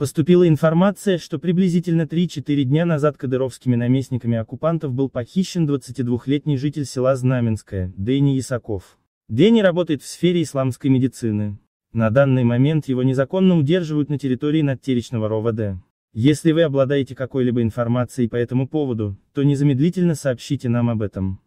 Поступила информация, что приблизительно 3-4 дня назад кадыровскими наместниками оккупантов был похищен 22-летний житель села Знаменское, Дэнни Ясаков. Дэнни работает в сфере исламской медицины. На данный момент его незаконно удерживают на территории надтеречного РОВД. Если вы обладаете какой-либо информацией по этому поводу, то незамедлительно сообщите нам об этом.